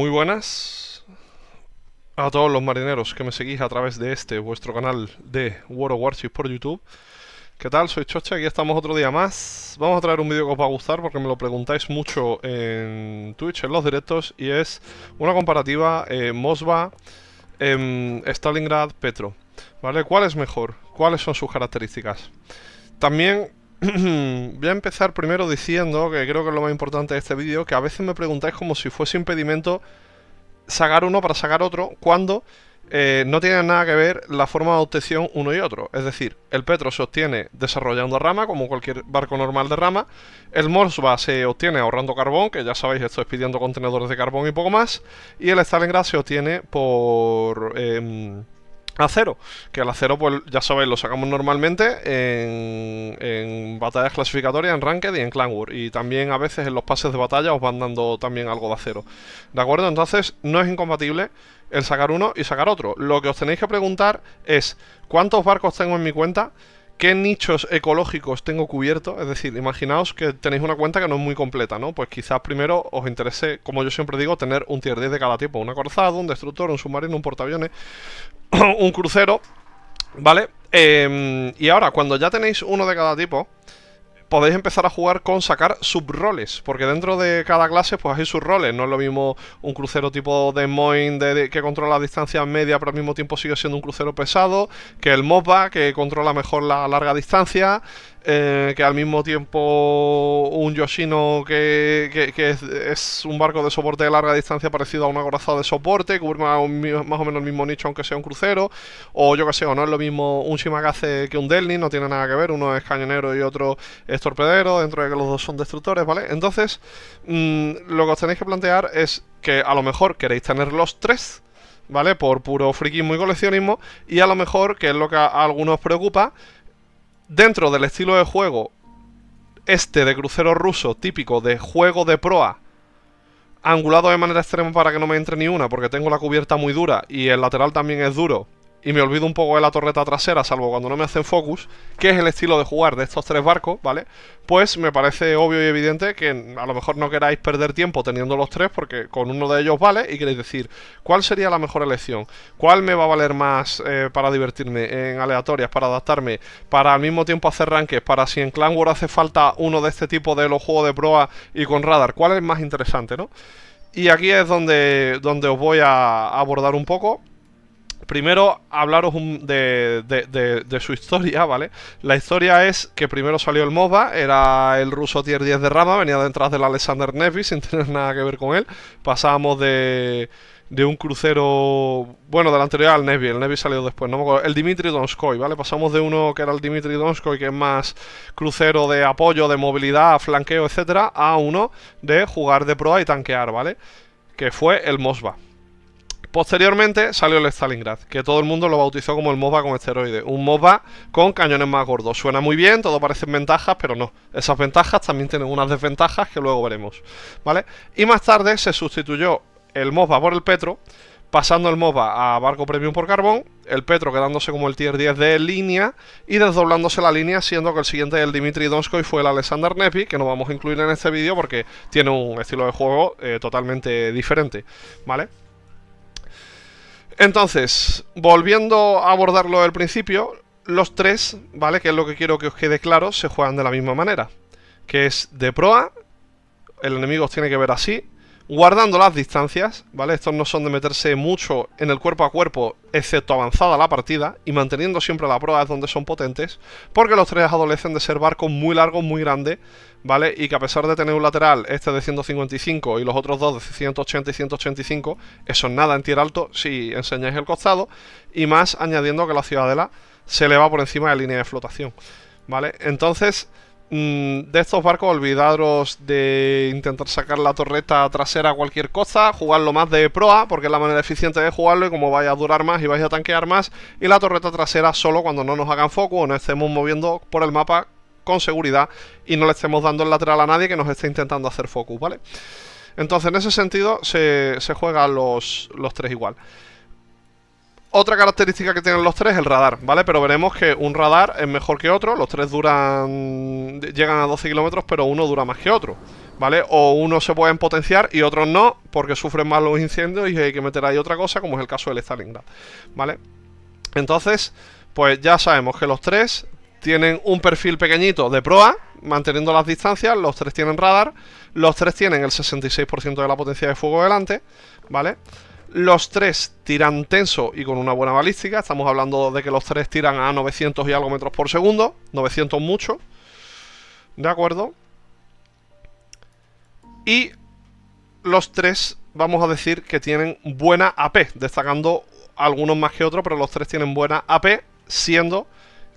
Muy buenas a todos los marineros que me seguís a través de este, vuestro canal de World of Warships por YouTube. ¿Qué tal? Soy Chocha, aquí estamos otro día más. Vamos a traer un vídeo que os va a gustar porque me lo preguntáis mucho en Twitch, en los directos, y es una comparativa eh, Mosva, em, Stalingrad, Petro. ¿Vale? ¿Cuál es mejor? ¿Cuáles son sus características? También voy a empezar primero diciendo que creo que es lo más importante de este vídeo, que a veces me preguntáis como si fuese impedimento sacar uno para sacar otro, cuando eh, no tienen nada que ver la forma de obtención uno y otro. Es decir, el petro se obtiene desarrollando rama, como cualquier barco normal de rama. El Morsba se obtiene ahorrando carbón, que ya sabéis, esto es pidiendo contenedores de carbón y poco más. Y el Stalingrad se obtiene por... Em, acero. Que el acero, pues ya sabéis, lo sacamos normalmente en, batallas clasificatorias, en Ranked y en Clan Y también a veces en los pases de batalla os van dando también algo de acero. ¿De acuerdo? Entonces no es incompatible el sacar uno y sacar otro. Lo que os tenéis que preguntar es, ¿cuántos barcos tengo en mi cuenta? qué nichos ecológicos tengo cubierto. Es decir, imaginaos que tenéis una cuenta que no es muy completa, ¿no? Pues quizás primero os interese, como yo siempre digo, tener un tier 10 de cada tipo. Un acorazado, un destructor, un submarino, un portaaviones, un crucero, ¿vale? Em, y ahora, cuando ya tenéis uno de cada tipo, podéis empezar a jugar con sacar subroles, porque dentro de cada clase pues hay subroles, no es lo mismo un crucero tipo de Moin que controla la distancia media pero al mismo tiempo sigue siendo un crucero pesado, que el MOBA que controla mejor la larga distancia, eh, que al mismo tiempo un Yoshino que, que, es, un barco de soporte de larga distancia parecido a un acorazado de soporte, cubre más, o menos el mismo nicho aunque sea un crucero, o yo que sé, o no es lo mismo un Shimakaze que un Delny, no tiene nada que ver, uno es cañonero y otro es torpedero, dentro de que los dos son destructores, ¿vale? Entonces, mm, lo que os tenéis que plantear es que a lo mejor queréis tener los tres, ¿vale? Por puro friquismo y coleccionismo, y a lo mejor, que es lo que a algunos preocupa, dentro del estilo de juego este de crucero ruso, típico de juego de proa, angulado de manera extrema para que no me entre ni una, porque tengo la cubierta muy dura y el lateral también es duro, y me olvido un poco de la torreta trasera, salvo cuando no me hacen focus, que es el estilo de jugar de estos tres barcos, ¿vale? Pues me parece obvio y evidente que a lo mejor no queráis perder tiempo teniendo los tres, porque con uno de ellos vale, y queréis decir, ¿cuál sería la mejor elección? ¿Cuál me va a valer más eh, para divertirme en aleatorias, para adaptarme, para al mismo tiempo hacer ranques, para si en Clan War hace falta uno de este tipo de los juegos de proa y con radar? ¿Cuál es más interesante, no? Y aquí es donde, donde os voy a abordar un poco Primero, hablaros de, su historia, ¿vale? La historia es que primero salió el MOBA, era el ruso tier 10 de rama, venía detrás del Alexander Nevsky, sin tener nada que ver con él. Pasábamos de, un crucero, bueno, del anterior al Nevis, el Nevsky salió después, no me acuerdo, el Dimitri Donskoy, ¿vale? Pasamos de uno que era el Dimitri Donskoy, que es más crucero de apoyo, de movilidad, flanqueo, etcétera, a uno de jugar de proa y tanquear, ¿vale? Que fue el Mosba. Posteriormente salió el Stalingrad, que todo el mundo lo bautizó como el MOBA con esteroide Un MOBA con cañones más gordos. Suena muy bien, todo parece ventajas, pero no. Esas ventajas también tienen unas desventajas que luego veremos. ¿Vale? Y más tarde se sustituyó el MOBA por el Petro, pasando el MOBA a barco premium por carbón, el Petro quedándose como el tier 10 de línea y desdoblándose la línea, siendo que el siguiente del Dimitri Donskoy fue el Alexander Nepi, que no vamos a incluir en este vídeo porque tiene un estilo de juego eh, totalmente diferente, ¿vale? Entonces, volviendo a abordarlo del principio, los tres, ¿vale? Que es lo que quiero que os quede claro, se juegan de la misma manera. Que es de proa, el enemigo os tiene que ver así, guardando las distancias, ¿vale? Estos no son de meterse mucho en el cuerpo a cuerpo, excepto avanzada la partida, y manteniendo siempre la proa donde son potentes, porque los tres adolecen de ser barcos muy largos, muy grandes, ¿vale? Y que a pesar de tener un lateral, este de 155 y los otros dos de 180 y 185, eso es nada en tierra alto si enseñáis el costado, y más añadiendo que la ciudadela se eleva por encima de la línea de flotación, ¿vale? Entonces... Mm, de estos barcos, olvidaros de intentar sacar la torreta trasera a cualquier cosa, jugarlo más de proa, porque es la manera eficiente de jugarlo y como vaya a durar más y vais a tanquear más, y la torreta trasera solo cuando no nos hagan foco o nos estemos moviendo por el mapa con seguridad y no le estemos dando el lateral a nadie que nos esté intentando hacer focus, ¿vale? Entonces, en ese sentido, se, juegan los, los tres igual. Otra característica que tienen los tres es el radar, ¿vale? Pero veremos que un radar es mejor que otro, los tres duran... llegan a 12 kilómetros, pero uno dura más que otro, ¿vale? O uno se pueden potenciar y otros no, porque sufren más los incendios y hay que meter ahí otra cosa, como es el caso del Stalingrad, ¿vale? Entonces, pues ya sabemos que los tres tienen un perfil pequeñito de proa, manteniendo las distancias, los tres tienen radar, los tres tienen el 66% de la potencia de fuego delante, ¿vale? vale los tres tiran tenso y con una buena balística. Estamos hablando de que los tres tiran a 900 y algo metros por segundo. 900 mucho. ¿De acuerdo? Y los tres, vamos a decir que tienen buena AP. Destacando algunos más que otros, pero los tres tienen buena AP. Siendo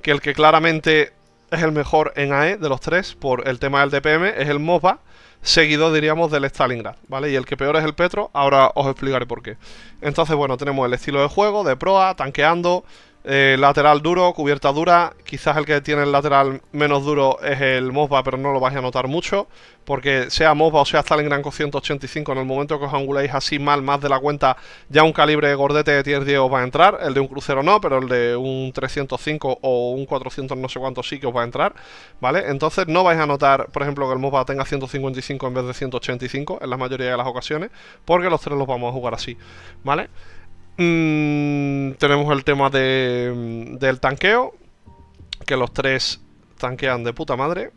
que el que claramente es el mejor en AE de los tres por el tema del DPM es el Moba seguido, diríamos, del Stalingrad, ¿vale? Y el que peor es el Petro, ahora os explicaré por qué. Entonces, bueno, tenemos el estilo de juego, de proa, tanqueando, eh, lateral duro, cubierta dura. Quizás el que tiene el lateral menos duro es el Mosba, pero no lo vais a notar mucho. Porque sea Mosba o sea Stalingran con 185, en el momento que os anguléis así mal, más de la cuenta, ya un calibre gordete de tier 10 os va a entrar. El de un crucero no, pero el de un 305 o un 400 no sé cuánto sí que os va a entrar. ¿Vale? Entonces no vais a notar, por ejemplo, que el Mosba tenga 155 en vez de 185 en la mayoría de las ocasiones, porque los tres los vamos a jugar así. ¿Vale? Mm, tenemos el tema de, mm, del tanqueo. Que los tres tanquean de puta madre.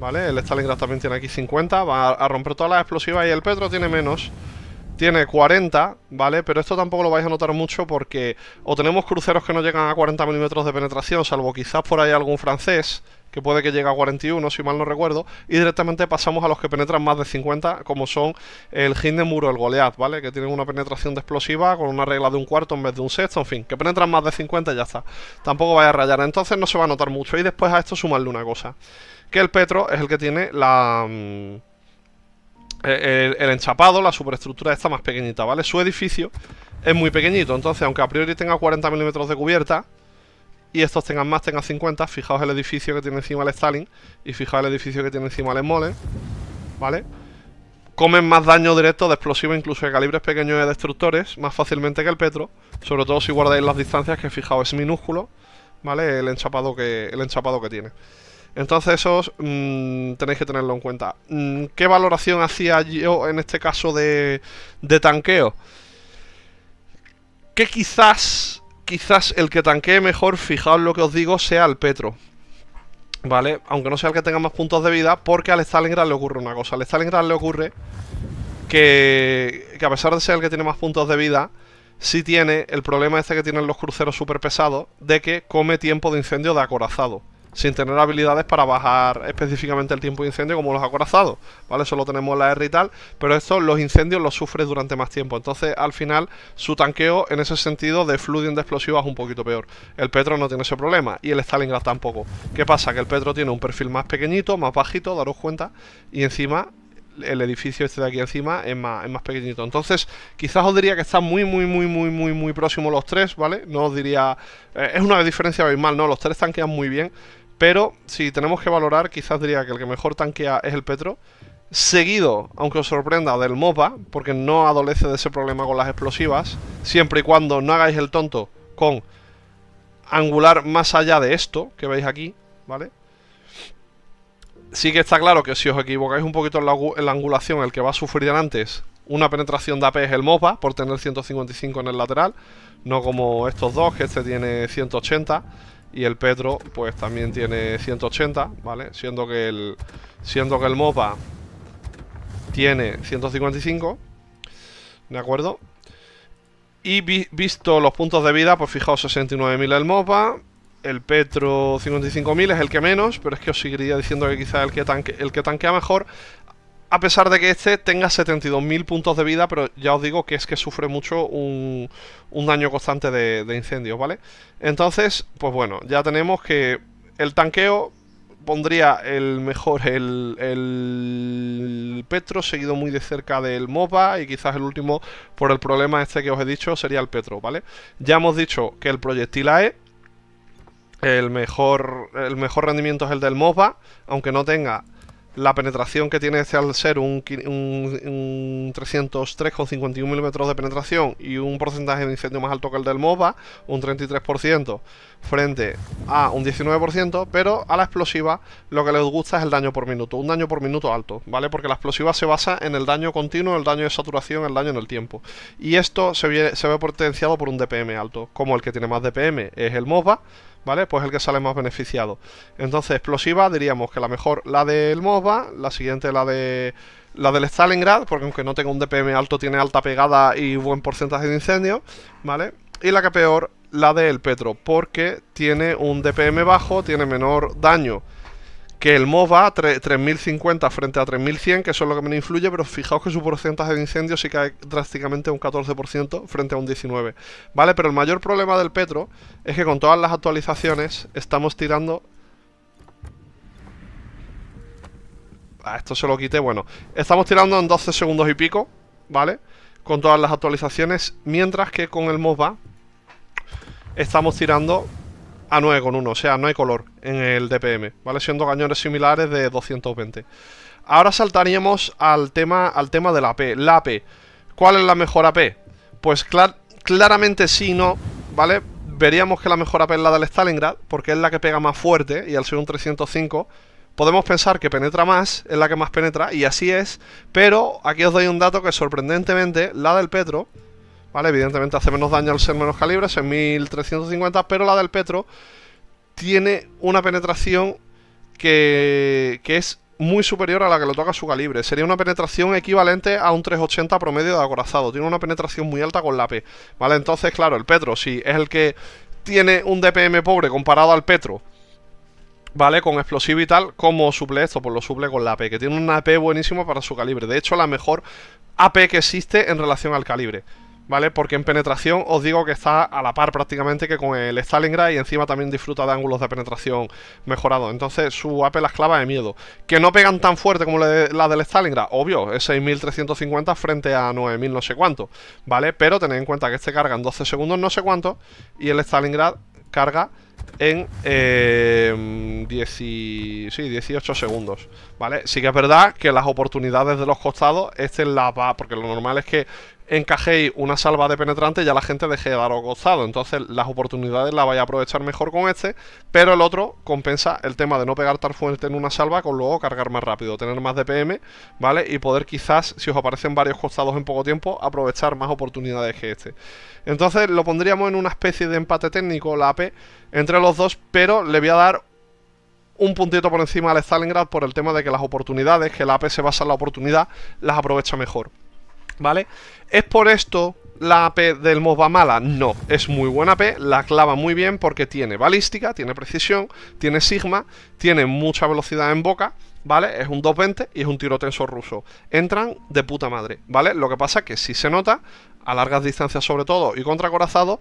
¿Vale? El Stalingrad también tiene aquí 50. Va a, romper todas las explosivas. Y el Petro tiene menos. Tiene 40, ¿vale? Pero esto tampoco lo vais a notar mucho porque o tenemos cruceros que no llegan a 40 milímetros de penetración, salvo quizás por ahí algún francés, que puede que llegue a 41, si mal no recuerdo, y directamente pasamos a los que penetran más de 50, como son el Hindemuro, el golead ¿vale? Que tienen una penetración de explosiva con una regla de un cuarto en vez de un sexto, en fin, que penetran más de 50 y ya está. Tampoco vaya a rayar, entonces no se va a notar mucho. Y después a esto sumarle una cosa, que el Petro es el que tiene la... Mm, el, el, enchapado, la superestructura está más pequeñita, ¿vale? Su edificio es muy pequeñito, entonces aunque a priori tenga 40 milímetros de cubierta, y estos tengan más, tengan 50. Fijaos el edificio que tiene encima el Stalin y fijaos el edificio que tiene encima el Mole ¿vale? Comen más daño directo de explosivos, incluso de calibres pequeños y de destructores, más fácilmente que el Petro, sobre todo si guardáis las distancias, que fijaos es minúsculo, ¿vale? El enchapado que, el enchapado que tiene. Entonces eso... Mm, tenéis que tenerlo en cuenta. Mm, ¿Qué valoración hacía yo en este caso de, de tanqueo? Que quizás quizás el que tanquee mejor, fijaos lo que os digo, sea el Petro. ¿Vale? Aunque no sea el que tenga más puntos de vida, porque al Stalingrad le ocurre una cosa. Al Stalingrad le ocurre que, que a pesar de ser el que tiene más puntos de vida, sí tiene el problema este que tienen los cruceros super pesados de que come tiempo de incendio de acorazado sin tener habilidades para bajar específicamente el tiempo de incendio como los acorazados, ¿vale? Solo tenemos la R y tal, pero esto los incendios los sufre durante más tiempo, entonces al final su tanqueo en ese sentido de flooding de explosivos es un poquito peor. El Petro no tiene ese problema y el Stalingrad tampoco. ¿Qué pasa? Que el Petro tiene un perfil más pequeñito, más bajito, daros cuenta, y encima el edificio este de aquí encima es más, pequeñito. Entonces, quizás os diría que están muy, muy, muy, muy, muy, muy próximos los tres, ¿vale? No os diría... Eh, es una diferencia abismal, ¿no? Los tres tanquean muy bien pero si tenemos que valorar, quizás diría que el que mejor tanquea es el Petro. Seguido, aunque os sorprenda, del Moba porque no adolece de ese problema con las explosivas. Siempre y cuando no hagáis el tonto con angular más allá de esto que veis aquí, ¿vale? Sí que está claro que si os equivocáis un poquito en la, angulación, el que va a sufrir antes una penetración de AP es el Moba por tener 155 en el lateral, no como estos dos, que este tiene 180 y el Petro pues también tiene 180, ¿vale? Siendo que el, siendo que el MOPA tiene 155, ¿de acuerdo? Y visto los puntos de vida, pues fijaos 69.000 el MOPA, el Petro 55.000 es el que menos, pero es que os seguiría diciendo que quizás el que tanquea mejor a pesar de que este tenga 72.000 puntos de vida, pero ya os digo que es que sufre mucho un, daño constante de, incendios, ¿vale? Entonces, pues bueno, ya tenemos que el tanqueo pondría el mejor, el, Petro, seguido muy de cerca del Moba y quizás el último, por el problema este que os he dicho, sería el Petro, ¿vale? Ya hemos dicho que el proyectil AE el mejor, el mejor rendimiento es el del MOBA, aunque no tenga la penetración que tiene al ser un, un, 303,51 milímetros de penetración y un porcentaje de incendio más alto que el del MOBA, un 33% frente a un 19%, pero a la explosiva lo que les gusta es el daño por minuto, un daño por minuto alto, ¿vale? Porque la explosiva se basa en el daño continuo, el daño de saturación, el daño en el tiempo. Y esto se ve, se ve potenciado por un DPM alto, como el que tiene más DPM es el MOBA, ¿vale? Pues el que sale más beneficiado. Entonces, explosiva, diríamos que la mejor la del MOSBA, la siguiente la de la del Stalingrad, porque aunque no tenga un DPM alto, tiene alta pegada y buen porcentaje de incendio, ¿vale? Y la que peor, la del Petro, porque tiene un DPM bajo, tiene menor daño que el MOS va a 3050 frente a 3100, que eso es lo que me influye, pero fijaos que su porcentaje de incendio sí cae drásticamente a un 14% frente a un 19%. ¿Vale? Pero el mayor problema del Petro es que con todas las actualizaciones estamos tirando... A ah, esto se lo quité, bueno. Estamos tirando en 12 segundos y pico, ¿vale? Con todas las actualizaciones, mientras que con el MOS estamos tirando a 9,1, o sea, no hay color en el DPM, ¿vale? Siendo cañones similares de 220. Ahora saltaríamos al tema, al tema de la AP. La p, ¿cuál es la mejor AP? Pues claramente sí no, ¿vale? Veríamos que la mejor AP es la del Stalingrad, porque es la que pega más fuerte, y al ser un 305 podemos pensar que penetra más, es la que más penetra, y así es, pero aquí os doy un dato que sorprendentemente la del Petro ¿Vale? Evidentemente hace menos daño al ser menos calibre, 1350 pero la del Petro tiene una penetración que, es muy superior a la que lo toca su calibre. Sería una penetración equivalente a un 380 promedio de acorazado. Tiene una penetración muy alta con la P. ¿Vale? Entonces, claro, el Petro, si es el que tiene un DPM pobre comparado al Petro, ¿vale? Con explosivo y tal, ¿cómo suple esto? Pues lo suple con la AP, que tiene una AP buenísima para su calibre. De hecho, la mejor AP que existe en relación al calibre. ¿vale? Porque en penetración os digo que está a la par prácticamente que con el Stalingrad y encima también disfruta de ángulos de penetración mejorados. Entonces su AP las clava de miedo. Que no pegan tan fuerte como la del Stalingrad, obvio, es 6350 frente a 9000 no sé cuánto, ¿vale? Pero tened en cuenta que este carga en 12 segundos no sé cuánto y el Stalingrad carga en eh, 18 segundos, ¿vale? Sí que es verdad que las oportunidades de los costados, este la va, porque lo normal es que encajéis una salva de penetrante, ya la gente deje de daros gozado. Entonces las oportunidades las vais a aprovechar mejor con este, pero el otro compensa el tema de no pegar tan fuerte en una salva con luego cargar más rápido, tener más DPM, ¿vale? Y poder quizás, si os aparecen varios costados en poco tiempo, aprovechar más oportunidades que este. Entonces lo pondríamos en una especie de empate técnico, la AP, entre los dos, pero le voy a dar un puntito por encima al Stalingrad por el tema de que las oportunidades, que la AP se basa en la oportunidad, las aprovecha mejor. ¿Vale? ¿Es por esto la AP del MOBA mala? No, es muy buena AP, la clava muy bien porque tiene balística, tiene precisión, tiene sigma, tiene mucha velocidad en boca, ¿vale? Es un 220 y es un tiro tenso ruso. Entran de puta madre, ¿vale? Lo que pasa que si se nota, a largas distancias sobre todo y contra corazado,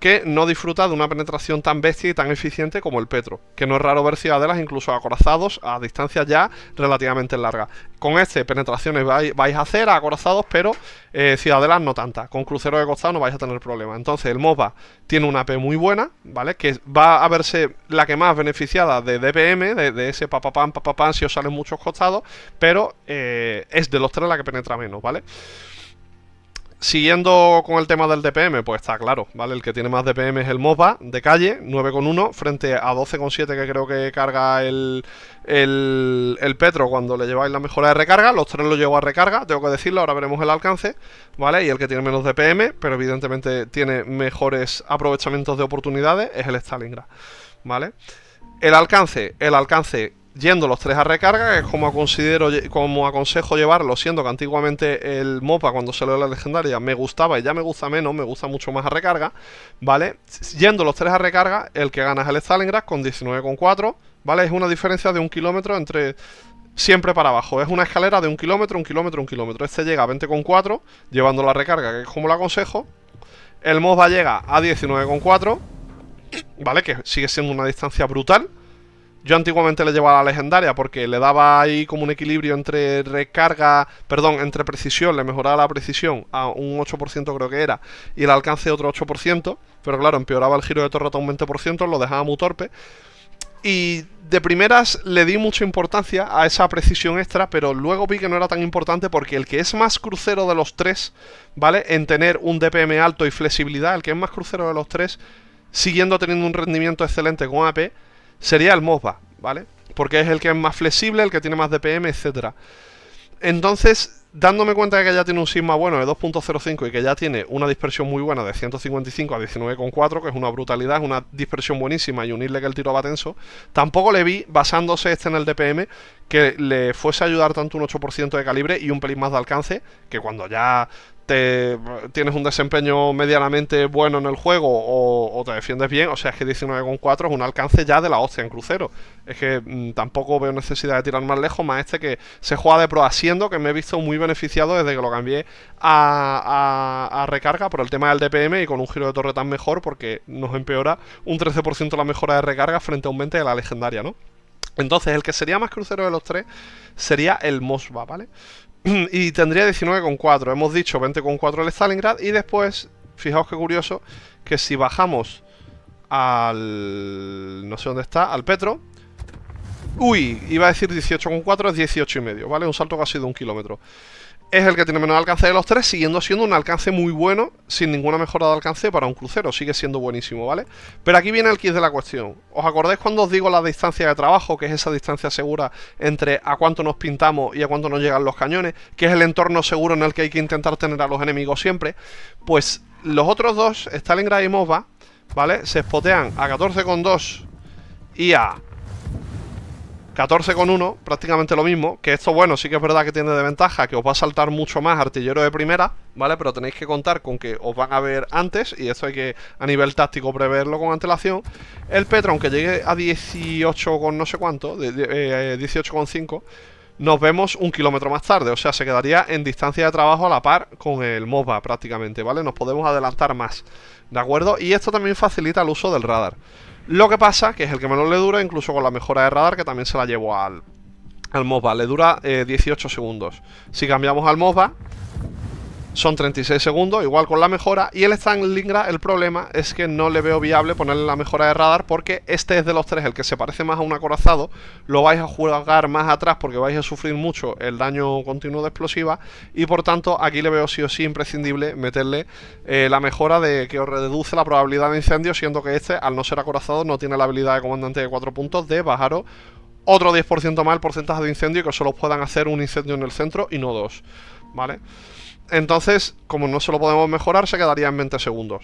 que no disfruta de una penetración tan bestia y tan eficiente como el Petro, que no es raro ver ciudadelas incluso acorazados a distancias ya relativamente largas. Con este, penetraciones vais, a hacer a acorazados, pero eh, ciudadelas no tantas. Con cruceros de costado no vais a tener problema. Entonces, el MOBA tiene una AP muy buena, ¿vale? Que va a verse la que más beneficiada de DPM, de, ese papapán papapán si os salen muchos costados, pero eh, es de los tres la que penetra menos, ¿vale? Siguiendo con el tema del DPM, pues está claro, ¿vale? El que tiene más DPM es el Moba de calle, 9,1 frente a 12,7 que creo que carga el, Petro cuando le lleváis la mejora de recarga. Los tres lo llevo a recarga, tengo que decirlo, ahora veremos el alcance, ¿vale? Y el que tiene menos DPM, pero evidentemente tiene mejores aprovechamientos de oportunidades, es el Stalingrad, ¿vale? El alcance, el alcance yendo los tres a recarga, que es como, considero, como aconsejo llevarlo, siendo que antiguamente el mopa cuando salió la legendaria me gustaba y ya me gusta menos, me gusta mucho más a recarga, ¿vale? Yendo los tres a recarga, el que gana es el Stalingrad con 19,4, ¿vale? Es una diferencia de un kilómetro entre... Siempre para abajo, es una escalera de un kilómetro, un kilómetro, un kilómetro. Este llega a 20,4, llevando la recarga, que es como lo aconsejo. El mopa llega a 19,4, ¿vale? Que sigue siendo una distancia brutal. Yo antiguamente le llevaba la legendaria porque le daba ahí como un equilibrio entre recarga, perdón, entre precisión, le mejoraba la precisión a un 8% creo que era, y el alcance otro 8%, pero claro, empeoraba el giro de torreta un 20%, lo dejaba muy torpe. Y de primeras le di mucha importancia a esa precisión extra, pero luego vi que no era tan importante porque el que es más crucero de los tres, ¿vale? En tener un DPM alto y flexibilidad, el que es más crucero de los tres, siguiendo teniendo un rendimiento excelente con AP, sería el MOBA, ¿vale? Porque es el que es más flexible, el que tiene más DPM, etc. Entonces, dándome cuenta de que ya tiene un Sigma bueno de 2.05 y que ya tiene una dispersión muy buena de 155 a 19,4, que es una brutalidad, es una dispersión buenísima y unirle que el tiro va tenso, tampoco le vi, basándose este en el DPM, que le fuese a ayudar tanto un 8% de calibre y un pelín más de alcance, que cuando ya te, tienes un desempeño medianamente bueno en el juego o, te defiendes bien, o sea, es que 19,4 es un alcance ya de la hostia en crucero. Es que mm, tampoco veo necesidad de tirar más lejos, más este que se juega de pro haciendo, que me he visto muy beneficiado desde que lo cambié a, a recarga por el tema del DPM y con un giro de torre tan mejor porque nos empeora un 13% la mejora de recarga frente a un 20% de la legendaria, ¿no? Entonces, el que sería más crucero de los tres sería el Mosva, ¿vale? y tendría 19,4. Hemos dicho 20,4 el Stalingrad. Y después, fijaos qué curioso, que si bajamos al... no sé dónde está, al Petro... Uy, iba a decir 18,4, es 18,5, ¿vale? Un salto casi de un kilómetro es el que tiene menos alcance de los tres, siguiendo siendo un alcance muy bueno, sin ninguna mejora de alcance para un crucero, sigue siendo buenísimo, ¿vale? Pero aquí viene el kit de la cuestión. ¿Os acordáis cuando os digo la distancia de trabajo, que es esa distancia segura entre a cuánto nos pintamos y a cuánto nos llegan los cañones, que es el entorno seguro en el que hay que intentar tener a los enemigos siempre? Pues los otros dos, Stalingrad y mova ¿vale? Se spotean a 14,2 y a 14 con 1, prácticamente lo mismo. Que esto, bueno, sí que es verdad que tiene de ventaja que os va a saltar mucho más artillero de primera, ¿vale? Pero tenéis que contar con que os van a ver antes, y esto hay que a nivel táctico preverlo con antelación. El Petro, aunque llegue a 18 con no sé cuánto, de, 18 eh, con 5, nos vemos un kilómetro más tarde. O sea, se quedaría en distancia de trabajo a la par con el MOBA prácticamente, ¿vale? Nos podemos adelantar más, ¿de acuerdo? Y esto también facilita el uso del radar. Lo que pasa, que es el que menos le dura, incluso con la mejora de radar, que también se la llevo al, al le dura 18 eh, segundos. Si cambiamos al MOBA, son 36 segundos, igual con la mejora. Y el Lingra, el problema es que no le veo viable ponerle la mejora de radar porque este es de los tres el que se parece más a un acorazado. Lo vais a jugar más atrás porque vais a sufrir mucho el daño continuo de explosiva. Y por tanto, aquí le veo sí o sí imprescindible meterle eh, la mejora de que os reduce la probabilidad de incendio, siendo que este, al no ser acorazado, no tiene la habilidad de comandante de 4 puntos de bajaros otro 10% más el porcentaje de incendio y que solo puedan hacer un incendio en el centro y no dos. ¿vale? Entonces, como no se lo podemos mejorar, se quedaría en 20 segundos.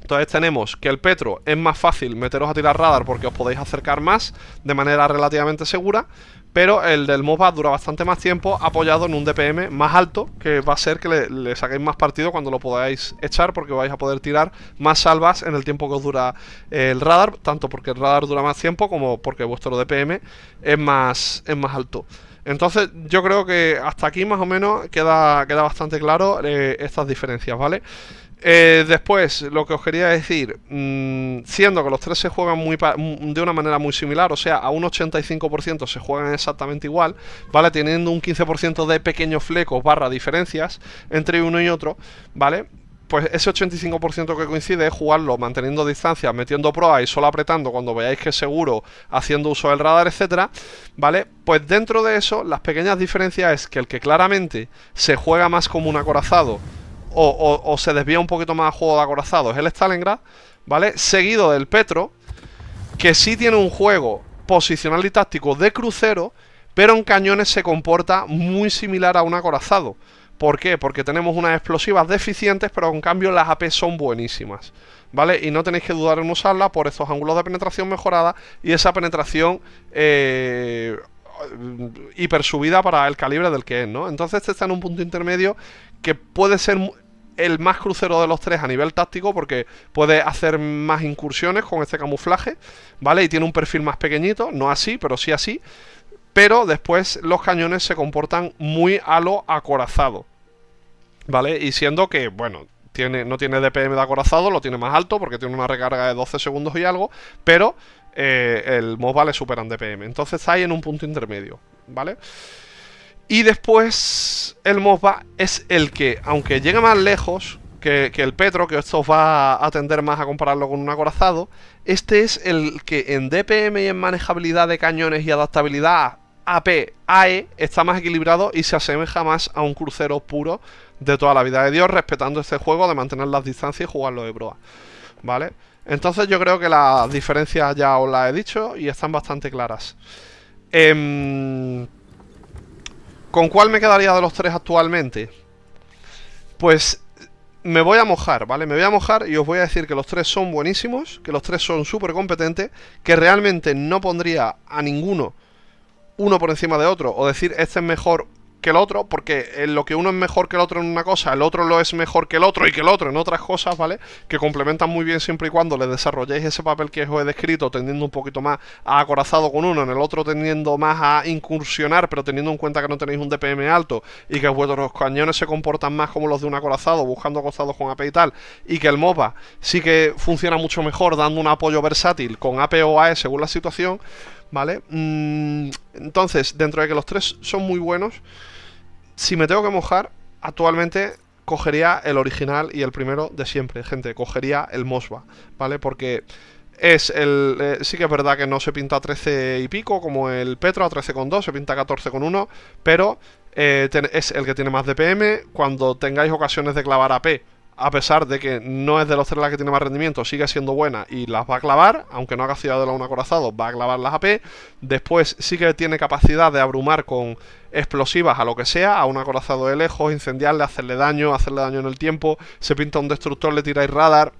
Entonces tenemos que el Petro es más fácil meteros a tirar radar porque os podéis acercar más de manera relativamente segura, pero el del MOBA dura bastante más tiempo apoyado en un DPM más alto que va a ser que le, saquéis más partido cuando lo podáis echar porque vais a poder tirar más salvas en el tiempo que os dura eh, el radar, tanto porque el radar dura más tiempo como porque vuestro DPM es más, es más alto. Entonces yo creo que hasta aquí más o menos queda, queda bastante claro eh, estas diferencias, ¿vale? Eh, después, lo que os quería decir, mm, siendo que los tres se juegan muy mm, de una manera muy similar, o sea, a un 85% se juegan exactamente igual, ¿vale? Teniendo un 15% de pequeños flecos barra diferencias entre uno y otro, ¿vale? pues ese 85% que coincide es jugarlo manteniendo distancias, metiendo proa y solo apretando cuando veáis que es seguro, haciendo uso del radar, etcétera, ¿vale? Pues dentro de eso, las pequeñas diferencias es que el que claramente se juega más como un acorazado o, o se desvía un poquito más a juego de acorazado es el Stalingrad, ¿vale? Seguido del Petro, que sí tiene un juego posicional y táctico de crucero, pero en cañones se comporta muy similar a un acorazado. ¿Por qué? Porque tenemos unas explosivas deficientes, pero en cambio las AP son buenísimas. ¿Vale? Y no tenéis que dudar en usarla por estos ángulos de penetración mejorada y esa penetración eh, hiper subida para el calibre del que es, ¿no? Entonces este está en un punto intermedio que puede ser el más crucero de los tres a nivel táctico porque puede hacer más incursiones con este camuflaje, ¿vale? Y tiene un perfil más pequeñito, no así, pero sí así pero después los cañones se comportan muy a lo acorazado. ¿Vale? Y siendo que, bueno, tiene, no tiene DPM de acorazado, lo tiene más alto porque tiene una recarga de 12 segundos y algo, pero eh, el Mosba le superan DPM. Entonces está ahí en un punto intermedio, ¿vale? Y después el Mosba es el que, aunque llegue más lejos que, que el Petro, que esto va a tender más a compararlo con un acorazado, este es el que en DPM y en manejabilidad de cañones y adaptabilidad AP-AE está más equilibrado y se asemeja más a un crucero puro de toda la vida de Dios, respetando este juego de mantener las distancias y jugarlo de broa. ¿Vale? Entonces yo creo que las diferencias ya os las he dicho y están bastante claras. Em, ¿Con cuál me quedaría de los tres actualmente? Pues me voy a mojar, ¿vale? Me voy a mojar y os voy a decir que los tres son buenísimos, que los tres son súper competentes, que realmente no pondría a ninguno uno por encima de otro, o decir este es mejor que el otro, porque en lo que uno es mejor que el otro en una cosa, el otro lo es mejor que el otro y que el otro en otras cosas, ¿vale? Que complementan muy bien siempre y cuando le desarrolléis ese papel que os he descrito, teniendo un poquito más a acorazado con uno, en el otro tendiendo más a incursionar, pero teniendo en cuenta que no tenéis un DPM alto y que vuestros cañones se comportan más como los de un acorazado, buscando acorazados con AP y tal, y que el MOBA sí que funciona mucho mejor dando un apoyo versátil con AP o AE según la situación, ¿vale? Mm, entonces, dentro de que los tres son muy buenos, si me tengo que mojar, actualmente cogería el original y el primero de siempre, gente, cogería el Mosba, ¿vale? Porque es el... Eh, sí que es verdad que no se pinta 13 y pico como el Petro Petra, 13,2, se pinta 14,1, pero eh, es el que tiene más DPM. Cuando tengáis ocasiones de clavar a P a pesar de que no es de los tres la que tiene más rendimiento, sigue siendo buena y las va a clavar, aunque no haga ciudad de la 1 acorazado, va a clavar las AP. Después sí que tiene capacidad de abrumar con explosivas a lo que sea, a un acorazado de lejos, incendiarle, hacerle daño, hacerle daño en el tiempo, se pinta un destructor, le tiráis radar,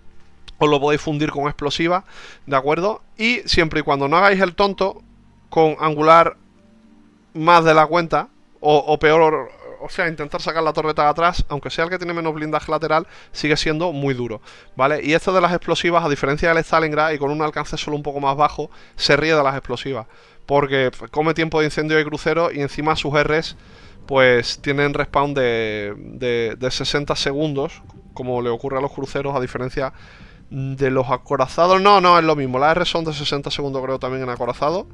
o lo podéis fundir con explosivas, ¿de acuerdo? Y siempre y cuando no hagáis el tonto con angular más de la cuenta, o peor o sea, intentar sacar la torreta de atrás, aunque sea el que tiene menos blindaje lateral, sigue siendo muy duro, ¿vale? Y esto de las explosivas, a diferencia del Stalingrad y con un alcance solo un poco más bajo, se ríe de las explosivas, porque come tiempo de incendio de crucero y encima sus Rs pues tienen respawn de, 60 segundos, como le ocurre a los cruceros, a diferencia de los acorazados. No, no, es lo mismo, las R son de 60 segundos creo también en acorazado.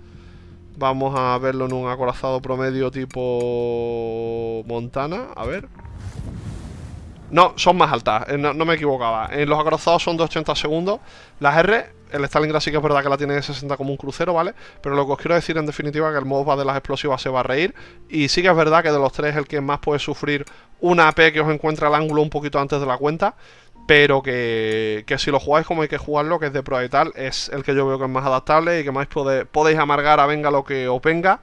Vamos a verlo en un acorazado promedio tipo Montana. A ver. No, son más altas. Eh, no, me equivocaba. En eh, los acorazados son de 80 segundos. Las R, el Stalingrad sí que es verdad que la tiene de 60 como un crucero, ¿vale? Pero lo que os quiero decir en definitiva es que el va de las explosivas se va a reír. Y sí que es verdad que de los tres el que más puede sufrir una AP que os encuentra el ángulo un poquito antes de la cuenta pero que, si lo jugáis como hay que jugarlo, que es de prueba y tal, es el que yo veo que es más adaptable y que más podéis amargar a venga lo que os venga,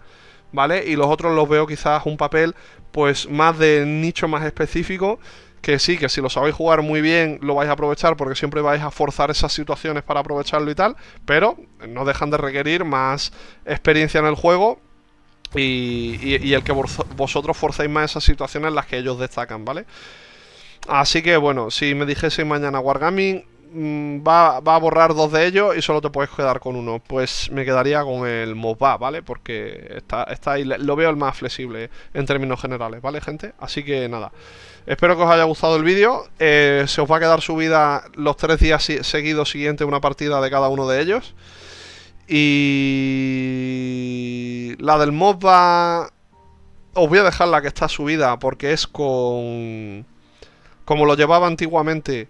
¿vale? Y los otros los veo quizás un papel pues más de nicho más específico, que sí, que si lo sabéis jugar muy bien lo vais a aprovechar porque siempre vais a forzar esas situaciones para aprovecharlo y tal, pero no dejan de requerir más experiencia en el juego y, el que vosotros forcéis más esas situaciones en las que ellos destacan, ¿vale? vale Así que bueno, si me dijese mañana Wargaming, mm, Va, a borrar dos de ellos y solo te puedes quedar con uno. Pues me quedaría con el MOBA, ¿vale? Porque está, ahí, lo veo el más flexible en términos generales, ¿vale, gente? Así que nada, espero que os haya gustado el vídeo. Eh, se os va a quedar subida los tres días seguidos siguientes una partida de cada uno de ellos. Y la del MOBA... Os voy a dejar la que está subida porque es con como lo llevaba antiguamente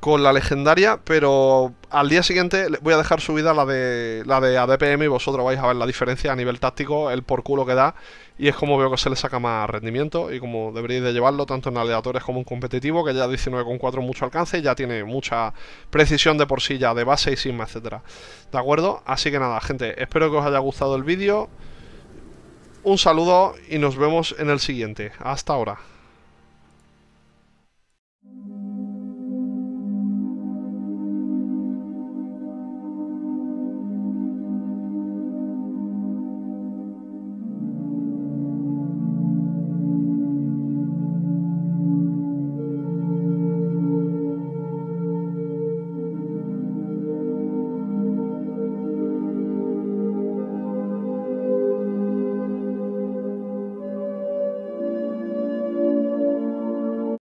con la legendaria, pero al día siguiente voy a dejar subida la de la de ADPM y vosotros vais a ver la diferencia a nivel táctico, el por culo que da y es como veo que se le saca más rendimiento y como deberíais de llevarlo tanto en aleatorios como en competitivo, que ya 19.4 mucho alcance, ya tiene mucha precisión de por sí ya de base y sigma, etcétera. ¿De acuerdo? Así que nada, gente, espero que os haya gustado el vídeo. Un saludo y nos vemos en el siguiente. Hasta ahora.